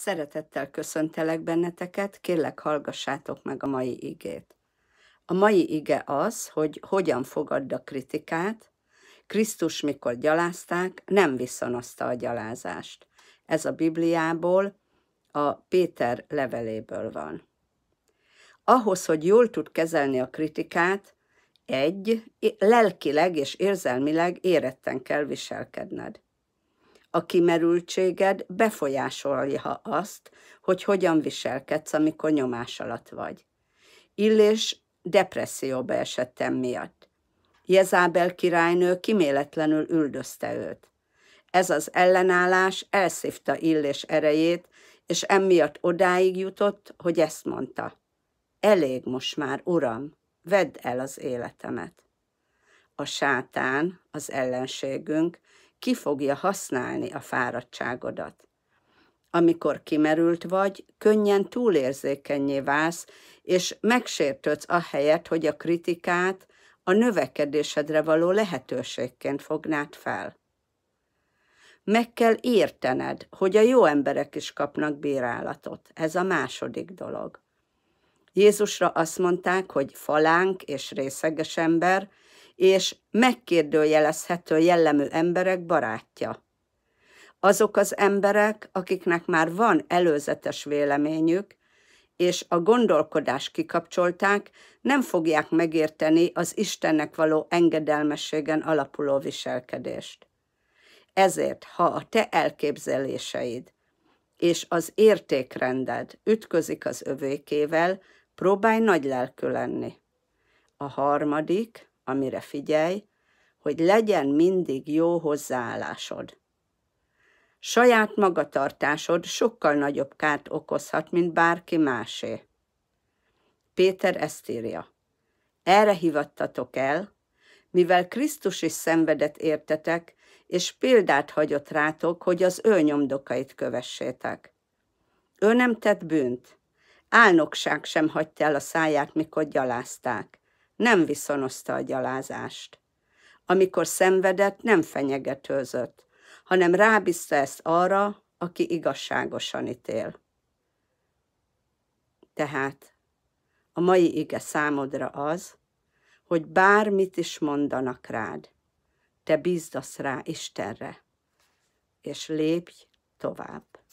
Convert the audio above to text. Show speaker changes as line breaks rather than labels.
Szeretettel köszöntelek benneteket, kérlek hallgassátok meg a mai igét. A mai ige az, hogy hogyan fogadd a kritikát, Krisztus mikor gyalázták, nem viszonozta a gyalázást. Ez a Bibliából, a Péter leveléből van. Ahhoz, hogy jól tud kezelni a kritikát, egy, lelkileg és érzelmileg éretten kell viselkedned. A kimerültséged befolyásolja azt, hogy hogyan viselkedsz, amikor nyomás alatt vagy. Illés depresszióba esettem miatt. Jezábel királynő kiméletlenül üldözte őt. Ez az ellenállás elszívta Illés erejét, és emiatt odáig jutott, hogy ezt mondta. Elég most már, uram, vedd el az életemet. A sátán, az ellenségünk, ki fogja használni a fáradtságodat. Amikor kimerült vagy, könnyen túlérzékenyé válsz, és megsértődsz a helyet, hogy a kritikát a növekedésedre való lehetőségként fognád fel. Meg kell értened, hogy a jó emberek is kapnak bírálatot. Ez a második dolog. Jézusra azt mondták, hogy falánk és részeges ember – és megkérdőjelezhető jellemű emberek barátja. Azok az emberek, akiknek már van előzetes véleményük, és a gondolkodást kikapcsolták, nem fogják megérteni az Istennek való engedelmességen alapuló viselkedést. Ezért, ha a te elképzeléseid és az értékrended ütközik az övékével, próbálj nagy lelkű lenni. A harmadik, amire figyelj, hogy legyen mindig jó hozzáállásod. Saját magatartásod sokkal nagyobb kárt okozhat, mint bárki másé. Péter ezt írja. Erre hivattatok el, mivel Krisztus is szenvedett értetek, és példát hagyott rátok, hogy az ő nyomdokait kövessétek. Ő nem tett bűnt, álnokság sem hagyta el a száját, mikor gyalázták nem viszonozta a gyalázást. Amikor szenvedett, nem fenyegetőzött, hanem rábízta ezt arra, aki igazságosan ítél. Tehát a mai ige számodra az, hogy bármit is mondanak rád, te bízdasz rá Istenre, és lépj tovább.